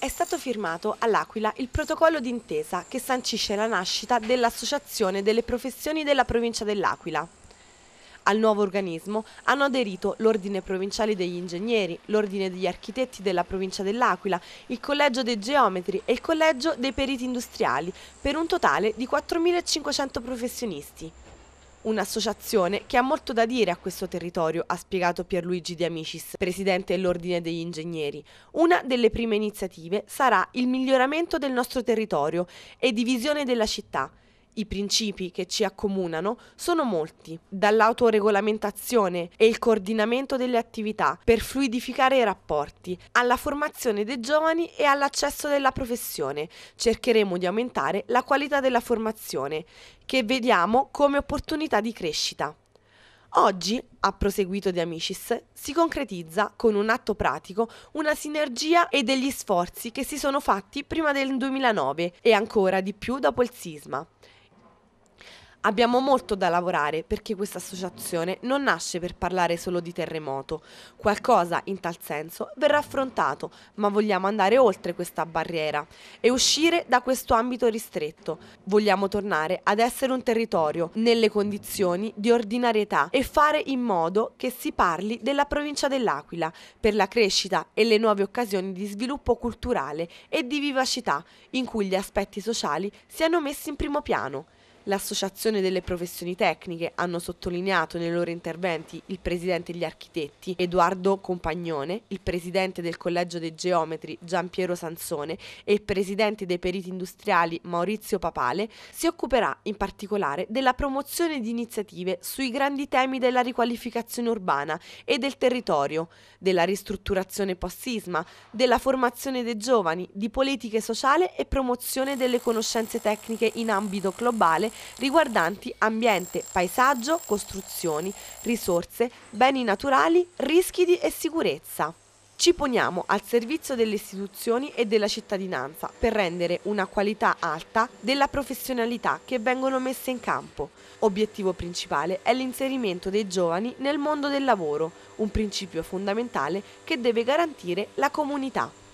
è stato firmato all'Aquila il protocollo d'intesa che sancisce la nascita dell'Associazione delle professioni della provincia dell'Aquila. Al nuovo organismo hanno aderito l'Ordine Provinciale degli Ingegneri, l'Ordine degli Architetti della provincia dell'Aquila, il Collegio dei Geometri e il Collegio dei Periti Industriali, per un totale di 4.500 professionisti. Un'associazione che ha molto da dire a questo territorio, ha spiegato Pierluigi De Amicis, presidente dell'Ordine degli Ingegneri. Una delle prime iniziative sarà il miglioramento del nostro territorio e divisione della città i principi che ci accomunano sono molti, dall'autoregolamentazione e il coordinamento delle attività per fluidificare i rapporti, alla formazione dei giovani e all'accesso della professione. Cercheremo di aumentare la qualità della formazione, che vediamo come opportunità di crescita. Oggi, ha proseguito De Amicis, si concretizza con un atto pratico una sinergia e degli sforzi che si sono fatti prima del 2009 e ancora di più dopo il sisma. Abbiamo molto da lavorare perché questa associazione non nasce per parlare solo di terremoto. Qualcosa in tal senso verrà affrontato, ma vogliamo andare oltre questa barriera e uscire da questo ambito ristretto. Vogliamo tornare ad essere un territorio nelle condizioni di ordinarietà e fare in modo che si parli della provincia dell'Aquila per la crescita e le nuove occasioni di sviluppo culturale e di vivacità in cui gli aspetti sociali siano messi in primo piano. L'Associazione delle professioni tecniche hanno sottolineato nei loro interventi il presidente degli architetti Edoardo Compagnone, il presidente del Collegio dei Geometri Giampiero Sansone e il presidente dei periti industriali Maurizio Papale, si occuperà in particolare della promozione di iniziative sui grandi temi della riqualificazione urbana e del territorio, della ristrutturazione post-sisma, della formazione dei giovani, di politiche sociali e promozione delle conoscenze tecniche in ambito globale riguardanti ambiente, paesaggio, costruzioni, risorse, beni naturali, rischi di e sicurezza. Ci poniamo al servizio delle istituzioni e della cittadinanza per rendere una qualità alta della professionalità che vengono messe in campo. Obiettivo principale è l'inserimento dei giovani nel mondo del lavoro, un principio fondamentale che deve garantire la comunità.